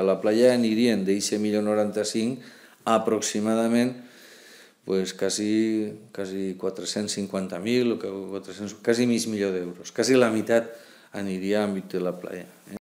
A la playa anirien d'eixe 1.095 aproximadament pues, quasi, quasi 450.000 o 400, quasi mig milió d'euros. Quasi la meitat aniria a àmbit de la playa.